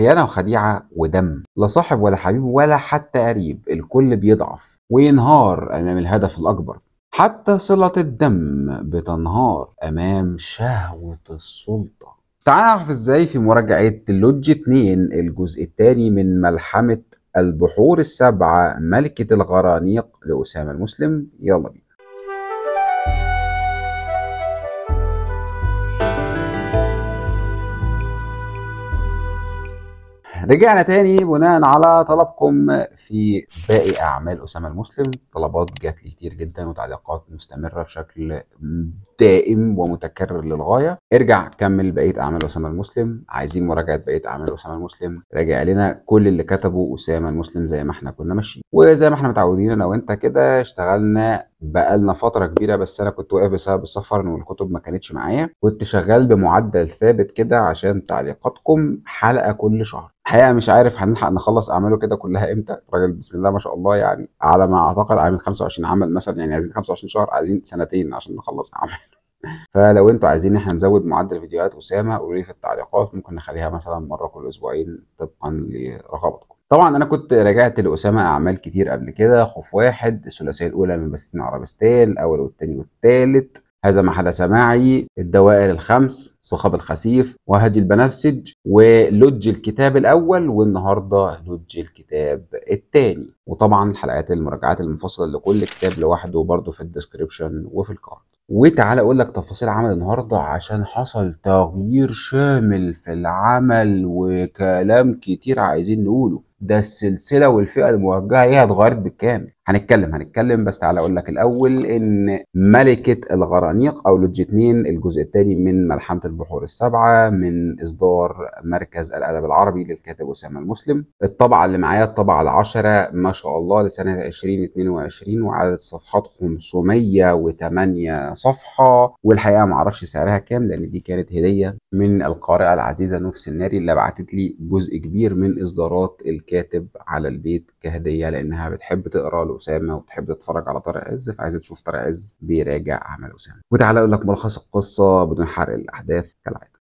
خيانة وخديعة ودم لا صاحب ولا حبيب ولا حتى قريب الكل بيضعف وينهار أمام الهدف الأكبر حتى صلة الدم بتنهار أمام شهوة السلطة تعال نعرف ازاي في مراجعة لودج 2 الجزء الثاني من ملحمة البحور السبعة ملكة الغرانيق لأسامة المسلم يلا بينا رجعنا تاني بناء على طلبكم في باقي اعمال اسامه المسلم طلبات جات لي كتير جدا وتعليقات مستمره بشكل دائم ومتكرر للغايه ارجع كمل بقيه اعمال اسامه المسلم عايزين مراجعه بقيه اعمال اسامه المسلم راجع لنا كل اللي كتبه اسامه المسلم زي ما احنا كنا ماشيين وزي ما احنا متعودين انا وانت كده اشتغلنا بقالنا فتره كبيره بس انا كنت واقف بسبب السفر والكتب ما كانتش معايا كنت شغال بمعدل ثابت كده عشان تعليقاتكم حلقه كل شهر الحقيقه مش عارف هنلحق نخلص اعماله كده كلها امتى الراجل بسم الله ما شاء الله يعني على ما اعتقد عامل 25 عمل مثلا يعني عايزين 25 شهر عايزين سنتين عشان نخلص اعماله فلو انتوا عايزين احنا نزود معدل فيديوهات اسامه قولوا لي في التعليقات ممكن نخليها مثلا مره كل اسبوعين طبقا لرغبتكم طبعا انا كنت راجعت لاسامه اعمال كتير قبل كده خوف واحد الثلاثيه الاولى من باستين عربستان الاول والتاني والتالت هذا ما حدث معي الدوائر الخمس صخب الخسيف وهدي البنفسج ولج الكتاب الاول والنهارده لج الكتاب الثاني وطبعا حلقات المراجعات المفصله لكل كتاب لوحده برده في الديسكربشن وفي الكارد وتعالى اقول لك تفاصيل عمل النهارده عشان حصل تغيير شامل في العمل وكلام كتير عايزين نقوله ده السلسله والفئه الموجهه ليها اتغيرت بالكامل هنتكلم هنتكلم بس تعالى اقول لك الاول ان ملكه الغرانيق او لوج 2 الجزء الثاني من ملحمه البحور السبعه من اصدار مركز الادب العربي للكاتب اسامه المسلم الطبعه اللي معايا الطبعه العشره ما شاء الله لسنة 2022 وعدد الصفحات 508 صفحة والحقيقة معرفش سعرها كام لأن دي كانت هدية من القارئة العزيزة نوف الناري اللي بعتت لي جزء كبير من إصدارات الكاتب على البيت كهدية لأنها بتحب تقرأ لأسامة وبتحب تتفرج على طارق عز فعايزة تشوف طارق عز بيراجع أعمال أسامة وتعالى أقول لك ملخص القصة بدون حرق الأحداث كالعادة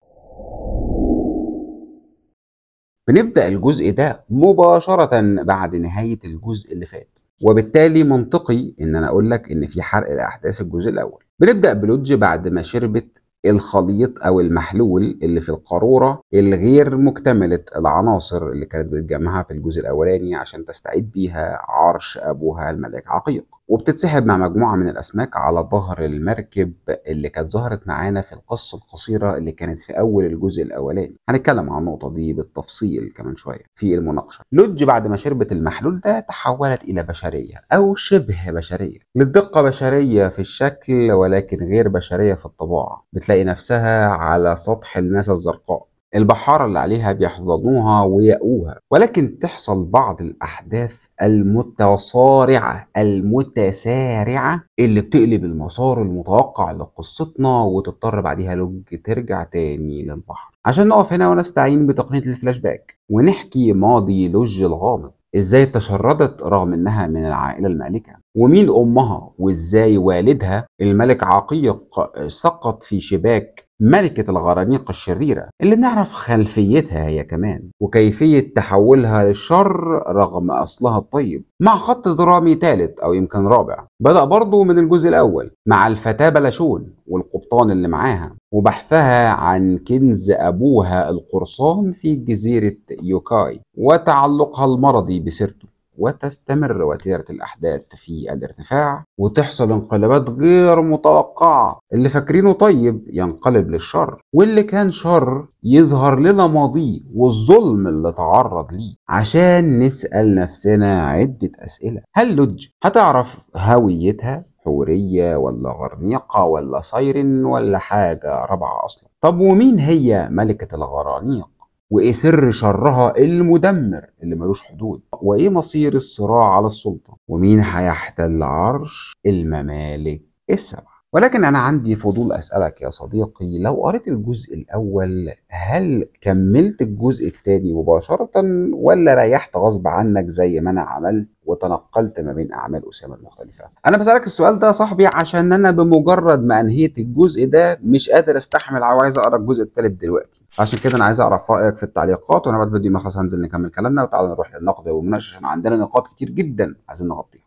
بنبدأ الجزء ده مباشرة بعد نهاية الجزء اللي فات وبالتالي منطقي ان انا اقول لك ان في حرق لاحداث الجزء الاول بنبدأ بلودج بعد ما شربت الخليط أو المحلول اللي في القارورة الغير مكتملة العناصر اللي كانت بتجمعها في الجزء الأولاني عشان تستعيد بيها عرش أبوها الملك عقيق وبتتسحب مع مجموعة من الأسماك على ظهر المركب اللي كانت ظهرت معانا في القصة القصيرة اللي كانت في أول الجزء الأولاني هنتكلم عن النقطة دي بالتفصيل كمان شوية في المناقشة لودج بعد ما شربت المحلول ده تحولت إلى بشرية أو شبه بشرية للدقة بشرية في الشكل ولكن غير بشرية في الطباعه بتلاقي تلاقي نفسها على سطح الماسة الزرقاء البحارة اللي عليها بيحضنوها ويأوها ولكن تحصل بعض الأحداث المتصارعة المتسارعة اللي بتقلب المسار المتوقع لقصتنا وتضطر بعديها لوج ترجع تاني للبحر عشان نقف هنا ونستعين بتقنية الفلاش باك ونحكي ماضي لوج الغامض ازاي تشردت رغم انها من العائلة المالكة ومين امها وازاي والدها الملك عقيق سقط في شباك ملكة الغرانيق الشريرة اللي نعرف خلفيتها هي كمان وكيفية تحولها للشر رغم أصلها الطيب مع خط درامي ثالث أو يمكن رابع بدأ برضه من الجزء الأول مع الفتاة بلشون والقبطان اللي معاها وبحثها عن كنز أبوها القرصان في جزيرة يوكاي وتعلقها المرضي بسيرته وتستمر وتيرة الأحداث في الارتفاع وتحصل انقلابات غير متوقعة اللي فاكرينه طيب ينقلب للشر واللي كان شر يظهر لنا ماضيه والظلم اللي تعرض ليه عشان نسأل نفسنا عدة أسئلة هل لودج هتعرف هويتها حورية ولا غرنيقة ولا سيرن ولا حاجة رابعة أصلا طب ومين هي ملكة الغرانيق وايه سر شرها المدمر اللي ملوش حدود وايه مصير الصراع على السلطه ومين هيحتل عرش الممالك السبعه ولكن انا عندي فضول اسالك يا صديقي لو قريت الجزء الاول هل كملت الجزء الثاني مباشره ولا ريحت غصب عنك زي ما انا عملت وتنقلت ما بين اعمال اسامه المختلفه انا بسالك السؤال ده صاحبي عشان انا بمجرد ما انهيت الجزء ده مش قادر استحمل عايز اقرا الجزء الثالث دلوقتي عشان كده انا عايز اعرف رايك في التعليقات وانا بعد الفيديو ما اخلص هنزل نكمل كلامنا وتعالى نروح للنقد والمناقشه عشان عندنا نقاط كتير جدا عايزين نغطيها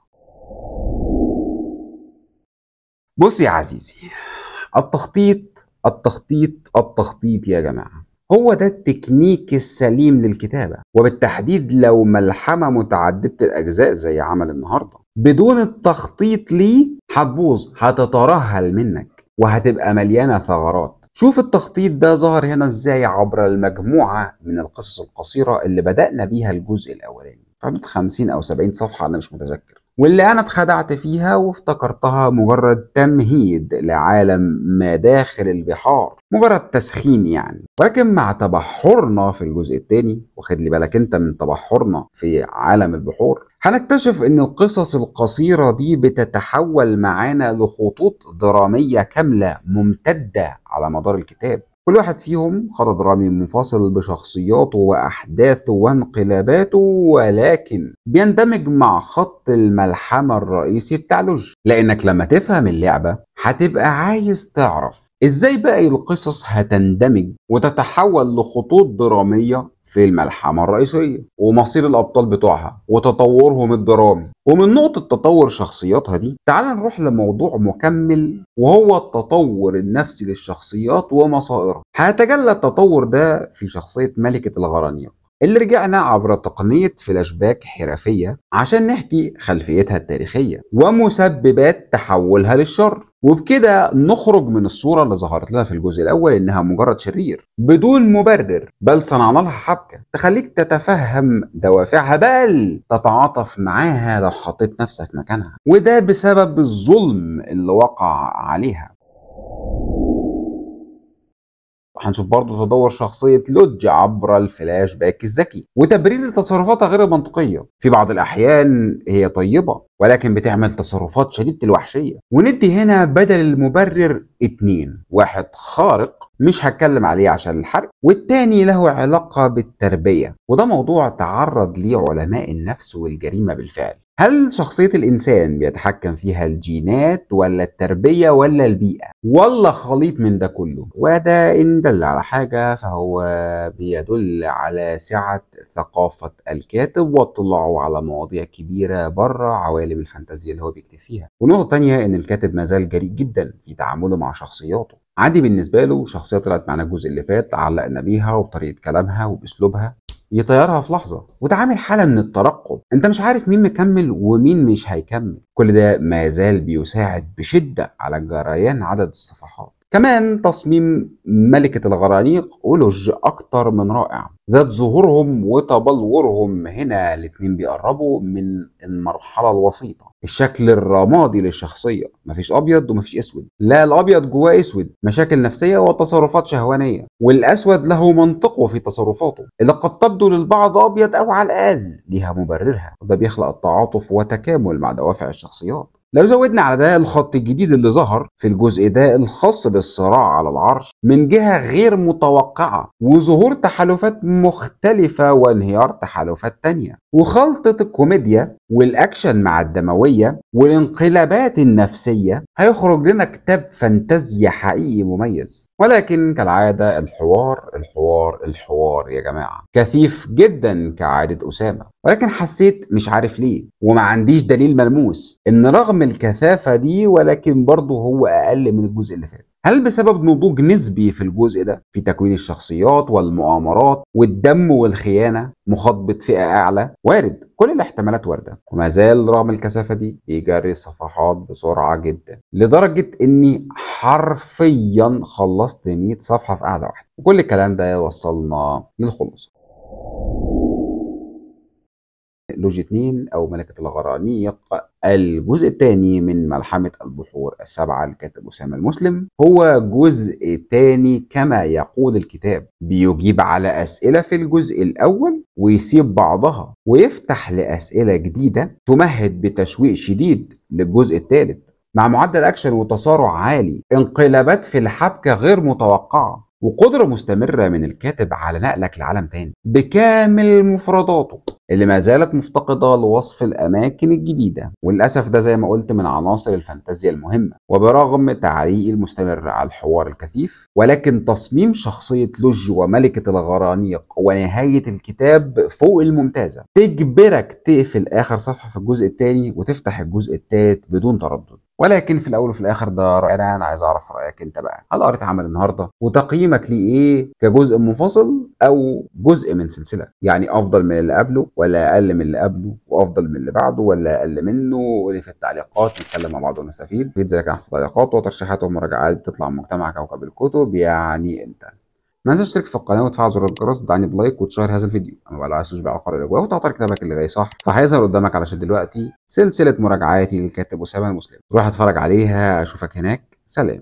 بص يا عزيزي التخطيط التخطيط التخطيط يا جماعه هو ده التكنيك السليم للكتابة وبالتحديد لو ملحمة متعددة الأجزاء زي عمل النهاردة بدون التخطيط ليه هتبوظ هتترهل منك وهتبقى مليانة ثغرات شوف التخطيط ده ظهر هنا ازاي عبر المجموعة من القصص القصيرة اللي بدأنا بيها الجزء الأولاني حدود 50 أو 70 صفحة أنا مش متذكر واللي أنا اتخدعت فيها وافتكرتها مجرد تمهيد لعالم ما داخل البحار مجرد تسخين يعني ولكن مع تبحرنا في الجزء الثاني واخد لي بالك انت من تبحرنا في عالم البحور هنكتشف ان القصص القصيرة دي بتتحول معانا لخطوط درامية كاملة ممتدة على مدار الكتاب كل واحد فيهم خضد رامي منفصل بشخصياته وأحداثه وانقلاباته ولكن بيندمج مع خط الملحمة الرئيسي بتاع لوج لأنك لما تفهم اللعبة هتبقى عايز تعرف ازاي بقى القصص هتندمج وتتحول لخطوط درامية في الملحمة الرئيسية ومصير الأبطال بتوعها وتطورهم الدرامي ومن نقطة تطور شخصياتها دي تعال نروح لموضوع مكمل وهو التطور النفسي للشخصيات ومصائرها هيتجلى التطور ده في شخصية ملكة الغرانيق اللي رجعنا عبر تقنية فلاش باك حرفية عشان نحكي خلفيتها التاريخية ومسببات تحولها للشر وبكده نخرج من الصورة اللي ظهرت لها في الجزء الأول إنها مجرد شرير بدون مبرر بل صنعنا لها حبكة تخليك تتفهم دوافعها بل تتعاطف معاها لو حطيت نفسك مكانها وده بسبب الظلم اللي وقع عليها هنشوف برضه تدور شخصية لودج عبر الفلاش باك الذكي وتبرير لتصرفاتها غير المنطقية في بعض الأحيان هي طيبة ولكن بتعمل تصرفات شديدة الوحشية وندي هنا بدل المبرر اتنين واحد خارق مش هتكلم عليه عشان الحرق والتاني له علاقة بالتربية وده موضوع تعرض ليه علماء النفس والجريمة بالفعل هل شخصية الإنسان بيتحكم فيها الجينات ولا التربية ولا البيئة ولا خليط من ده كله وده إن دل على حاجة فهو بيدل على سعة ثقافة الكاتب واطلاعه على مواضيع كبيرة بره عوالم الفانتازيا اللي هو بيكتب فيها ونقطة تانية إن الكاتب مازال جريء جدا في تعامله مع شخصياته عادي بالنسبة له شخصية طلعت معانا الجزء اللي فات علقنا بيها وبطريقة كلامها وبأسلوبها يطيرها في لحظه وده عامل حاله من الترقب انت مش عارف مين مكمل ومين مش هيكمل كل ده ما زال بيساعد بشده على جريان عدد الصفحات كمان تصميم ملكة الغرانيق ولوج أكتر من رائع زاد ظهورهم وتبلورهم هنا الاتنين بيقربوا من المرحلة الوسيطة الشكل الرمادي للشخصية مفيش أبيض ومفيش أسود لا الأبيض جواه أسود مشاكل نفسية وتصرفات شهوانية والأسود له منطقه في تصرفاته اللي قد تبدو للبعض أبيض أو على الأقل ليها مبررها وده بيخلق التعاطف وتكامل مع دوافع الشخصيات لو زودنا على ده الخط الجديد اللي ظهر في الجزء ده الخاص بالصراع على العرش من جهة غير متوقعة وظهور تحالفات مختلفة وانهيار تحالفات تانية وخلطة الكوميديا والأكشن مع الدموية والانقلابات النفسية هيخرج لنا كتاب فانتازيا حقيقي مميز ولكن كالعادة الحوار الحوار الحوار يا جماعة كثيف جدا كعادة أسامة ولكن حسيت مش عارف ليه وما عنديش دليل ملموس ان رغم الكثافة دي ولكن برضه هو اقل من الجزء اللي فات هل بسبب نضوج نسبي في الجزء ده في تكوين الشخصيات والمؤامرات والدم والخيانة مخاطبة فئة أعلى وارد كل الاحتمالات واردة وما زال رغم الكثافة دي بيجري صفحات بسرعة جدا لدرجة إني حرفيا خلصت 100 صفحة في قاعده واحدة وكل الكلام ده وصلنا للخلاصة لوجيتنين أو ملكة الغرانيق الجزء الثاني من ملحمة البحور السبعة لكاتب أسامة المسلم هو جزء ثاني كما يقول الكتاب بيجيب على أسئلة في الجزء الأول ويسيب بعضها ويفتح لأسئلة جديدة تمهد بتشويق شديد للجزء الثالث مع معدل أكشن وتسارع عالي انقلابات في الحبكة غير متوقعة وقدرة مستمرة من الكاتب على نقلك لعالم تاني بكامل مفرداته اللي ما زالت مفتقدة لوصف الأماكن الجديدة وللأسف ده زي ما قلت من عناصر الفانتازيا المهمة وبرغم تعليقي المستمر على الحوار الكثيف ولكن تصميم شخصية لوج وملكة الغرانيق ونهاية الكتاب فوق الممتازة تجبرك تقفل آخر صفحة في الجزء الثاني وتفتح الجزء الثالث بدون تردد ولكن في الاول وفي الاخر ده رأي انا عايز اعرف رايك انت بقى هل قريت عمل النهارده وتقييمك ليه ايه كجزء منفصل او جزء من سلسله يعني افضل من اللي قبله ولا اقل من اللي قبله وافضل من اللي بعده ولا اقل منه قولي في التعليقات نتكلم مع بعض ونستفيد فيديو كان احسن تعليقات وترشيحات ومراجعات بتطلع من مجتمع كوكب الكتب يعني انت ما تنساش تشترك في القناه وتفعل زر الجرس وتدعمني بلايك وتشير هذا الفيديو انا بقى عايز تشبع القارئ الاجواء وتعطي كتابك اللي جاي صح فهيظهر قدامك علشان دلوقتي سلسله مراجعاتي للكاتب اسامه المسلم روح اتفرج عليها اشوفك هناك سلام